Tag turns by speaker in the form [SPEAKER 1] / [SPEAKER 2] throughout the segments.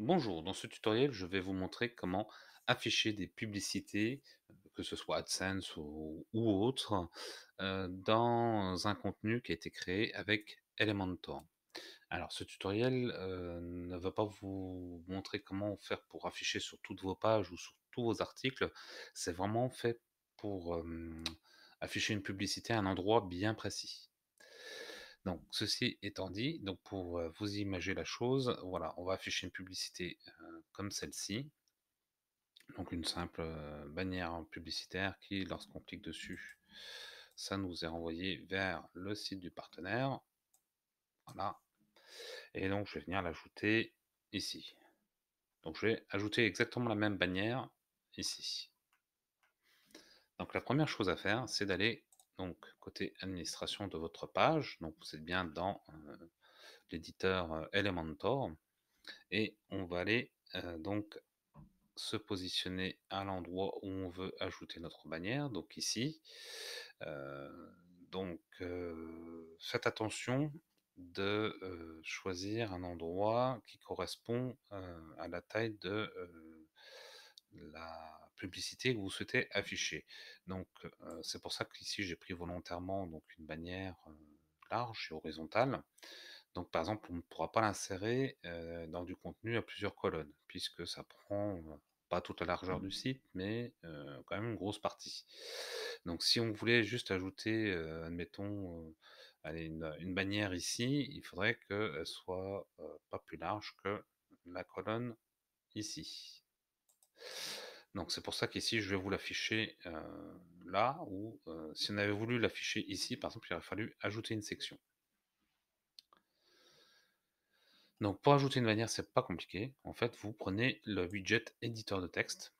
[SPEAKER 1] Bonjour, dans ce tutoriel, je vais vous montrer comment afficher des publicités, que ce soit AdSense ou, autre, euh, dans un contenu qui a été créé avec Elementor. Alors, ce tutoriel euh, ne va pas vous montrer comment faire pour afficher sur toutes vos pages ou sur tous vos articles. C'est vraiment fait pour euh, afficher une publicité à un endroit bien précis. Donc, ceci étant dit, donc pour vous imaginer la chose, voilà, on va afficher une publicité comme celle-ci. Donc, une simple bannière publicitaire qui, lorsqu'on clique dessus, ça nous est renvoyé vers le site du partenaire. Voilà. Et donc, je vais venir l'ajouter ici. Donc, je vais ajouter exactement la même bannière ici. Donc, la première chose à faire, c'est d'aller donc côté administration de votre page, donc vous êtes bien dans l'éditeur Elementor, et on va aller donc se positionner à l'endroit où on veut ajouter notre bannière, donc ici. donc faites attention de choisir un endroit qui correspond à la taille de la publicité que vous souhaitez afficher. Donc c'est pour ça qu'ici j'ai pris volontairement donc une bannière large et horizontale. Donc par exemple on ne pourra pas l'insérer dans du contenu à plusieurs colonnes puisque ça prend pas toute la largeur du site mais quand même une grosse partie. Donc si on voulait juste ajouter admettons une, une, bannière ici, il faudrait qu'elle soit pas plus large que la colonne ici. Donc c'est pour ça qu'ici, je vais vous l'afficher euh, là, ou euh, si on avait voulu l'afficher ici, par exemple, il aurait fallu ajouter une section. Donc pour ajouter une bannière, c'est pas compliqué. En fait, vous prenez le widget éditeur de texte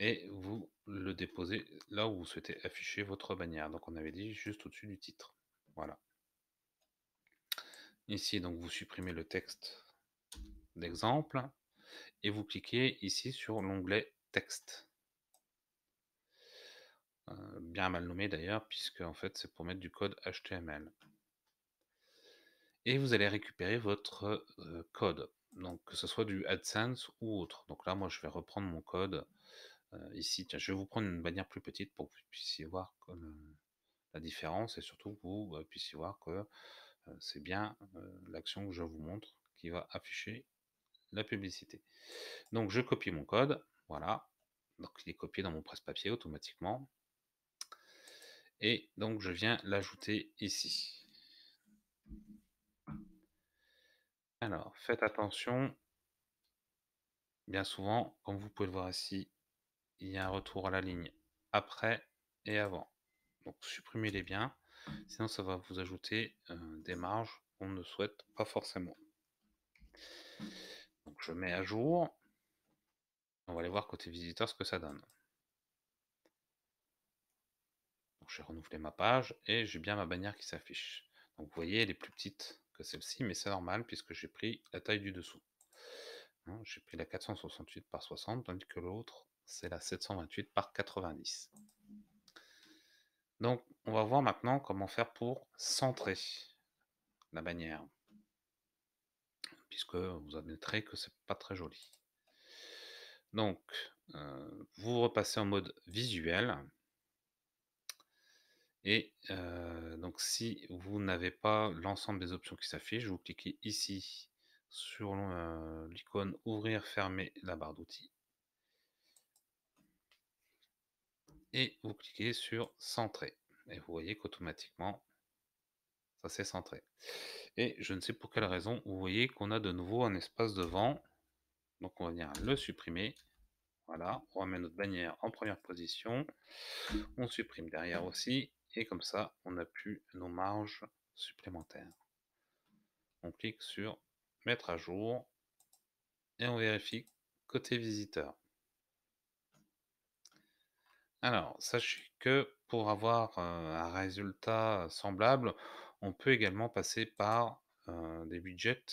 [SPEAKER 1] et vous le déposez là où vous souhaitez afficher votre bannière. Donc on avait dit juste au-dessus du titre. Voilà. Ici, donc vous supprimez le texte d'exemple et vous cliquez ici sur l'onglet texte. Euh, bien mal nommé d'ailleurs, puisque en fait c'est pour mettre du code HTML. Et vous allez récupérer votre euh, code, donc que ce soit du AdSense ou autre. Donc là, moi je vais reprendre mon code euh, ici. je vais vous prendre une bannière plus petite pour que vous puissiez voir comme, la différence et surtout que vous puissiez voir que c'est bien l'action que je vous montre qui va afficher la publicité. Donc je copie mon code, voilà. Donc il est copié dans mon presse-papier automatiquement. Et donc je viens l'ajouter ici. Alors faites attention. Bien souvent, comme vous pouvez le voir ici, il y a un retour à la ligne après et avant. Donc supprimez-les biens sinon ça va vous ajouter euh, des marges qu'on ne souhaite pas forcément je mets à jour. On va aller voir côté visiteur ce que ça donne. j'ai renouvelé ma page et j'ai bien ma bannière qui s'affiche. Donc vous voyez, elle est plus petite que celle-ci, mais c'est normal puisque j'ai pris la taille du dessous. Hein, j'ai pris la 468 par 60, tandis que l'autre, c'est la 728 par 90. Donc, on va voir maintenant comment faire pour centrer la bannière puisque vous admettrez que c'est pas très joli. Donc, euh, vous repassez en mode visuel. Et euh, donc, si vous n'avez pas l'ensemble des options qui s'affichent, vous cliquez ici sur euh, l'icône ouvrir, fermer la barre d'outils. Et vous cliquez sur centrer. Et vous voyez qu'automatiquement, ça s'est centré. Et je ne sais pour quelle raison, vous voyez qu'on a de nouveau un espace devant. Donc on va venir le supprimer. Voilà, on remet notre bannière en première position. On supprime derrière aussi. Et comme ça, on n'a plus nos marges supplémentaires. On clique sur mettre à jour. Et on vérifie côté visiteur. Alors, sachez que pour avoir euh, un résultat semblable, on peut également passer par des widgets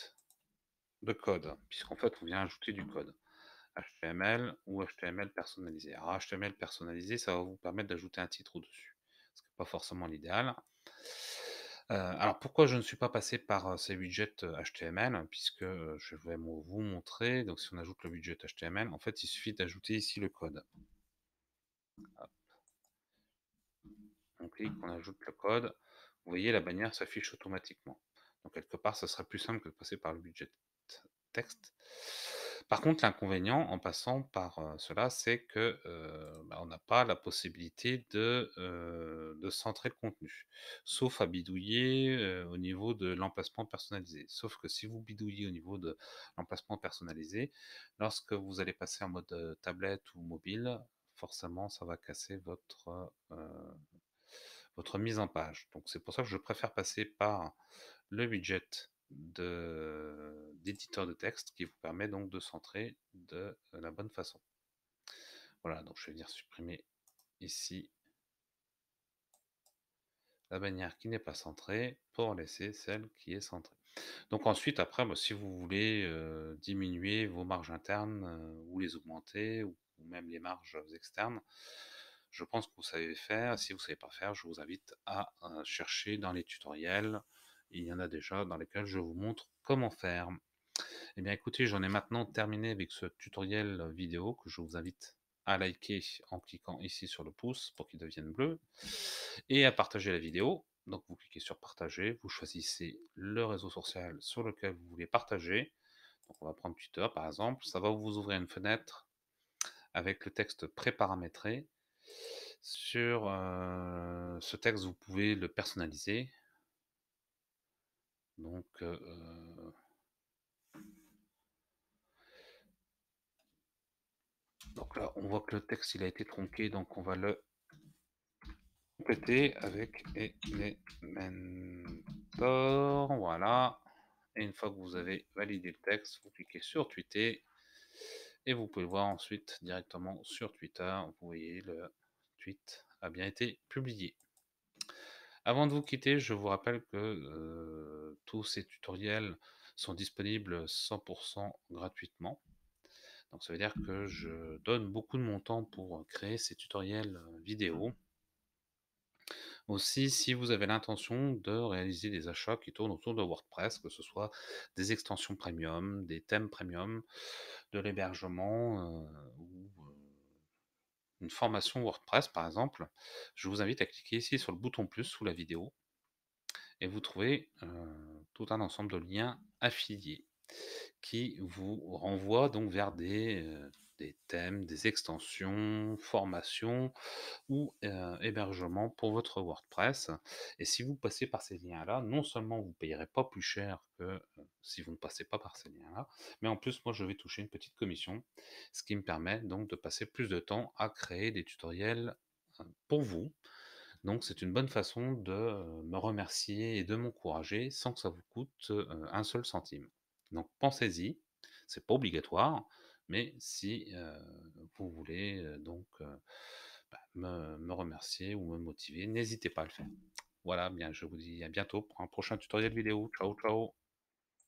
[SPEAKER 1] de code, puisqu'en fait, on vient ajouter du code. HTML ou HTML personnalisé. Alors, HTML personnalisé, ça va vous permettre d'ajouter un titre au-dessus, ce n'est pas forcément l'idéal. alors, pourquoi je ne suis pas passé par ces widgets HTML Puisque je vais vous montrer. Donc, si on ajoute le widget HTML, en fait, il suffit d'ajouter ici le code. On clique, on ajoute le code vous voyez, la bannière s'affiche automatiquement. Donc, quelque part, ce sera plus simple que de passer par le budget texte. Par contre, l'inconvénient en passant par euh, cela, c'est que euh, bah, on n'a pas la possibilité euh, de, centrer le contenu, sauf à bidouiller au niveau de l'emplacement personnalisé. Sauf que si vous bidouillez au niveau de l'emplacement personnalisé, lorsque vous allez passer en mode tablette ou mobile, forcément, ça va casser votre votre mise en page. Donc c'est pour ça que je préfère passer par le widget d'éditeur de, texte qui vous permet donc de centrer de, la bonne façon. Voilà, donc je vais venir supprimer ici la bannière qui n'est pas centrée pour laisser celle qui est centrée. Donc ensuite, après, bah, si vous voulez euh, diminuer vos marges internes euh, ou les augmenter, ou, même les marges externes, je pense que vous savez faire. Si vous ne savez pas faire, je vous invite à euh, chercher dans les tutoriels. Il y en a déjà dans lesquels je vous montre comment faire. Eh bien écoutez, j'en ai maintenant terminé avec ce tutoriel vidéo que je vous invite à liker en cliquant ici sur le pouce pour qu'il devienne bleu et à partager la vidéo. Donc vous cliquez sur partager, vous choisissez le réseau social sur lequel vous voulez partager. Donc on va prendre Twitter par exemple, ça va vous ouvrir une fenêtre avec le texte Préparamétré ». Sur ce texte, vous pouvez le personnaliser. Donc, donc là, on voit que le texte il a été tronqué, donc on va le compléter avec Elementor. Voilà. Et une fois que vous avez validé le texte, vous cliquez sur tweeter. Et vous pouvez le voir ensuite directement sur Twitter. Vous voyez, le tweet a bien été publié. Avant de vous quitter, je vous rappelle que euh, tous ces tutoriels sont disponibles 100% gratuitement. Donc ça veut dire que je donne beaucoup de mon temps pour créer ces tutoriels euh, vidéo. Aussi, si vous avez l'intention de réaliser des achats qui tournent autour de WordPress, que ce soit des extensions premium, des thèmes premium, de l'hébergement euh, ou euh, une formation WordPress par exemple, je vous invite à cliquer ici sur le bouton plus sous la vidéo et vous trouvez euh, tout un ensemble de liens affiliés qui vous renvoient donc vers des des thèmes, des extensions, formations ou hébergements hébergement pour votre WordPress. Et si vous passez par ces liens-là, non seulement vous ne payerez pas plus cher que si vous ne passez pas par ces liens-là, mais en plus, moi, je vais toucher une petite commission, ce qui me permet donc de passer plus de temps à créer des tutoriels pour vous. Donc c'est une bonne façon de me remercier et de m'encourager sans que ça vous coûte un seul centime. Donc pensez-y, c'est pas obligatoire, mais si euh, vous voulez euh, donc euh, bah, me, me, remercier ou me motiver, n'hésitez pas à le faire. Voilà, bien, je vous dis à bientôt pour un prochain tutoriel vidéo. Ciao, ciao.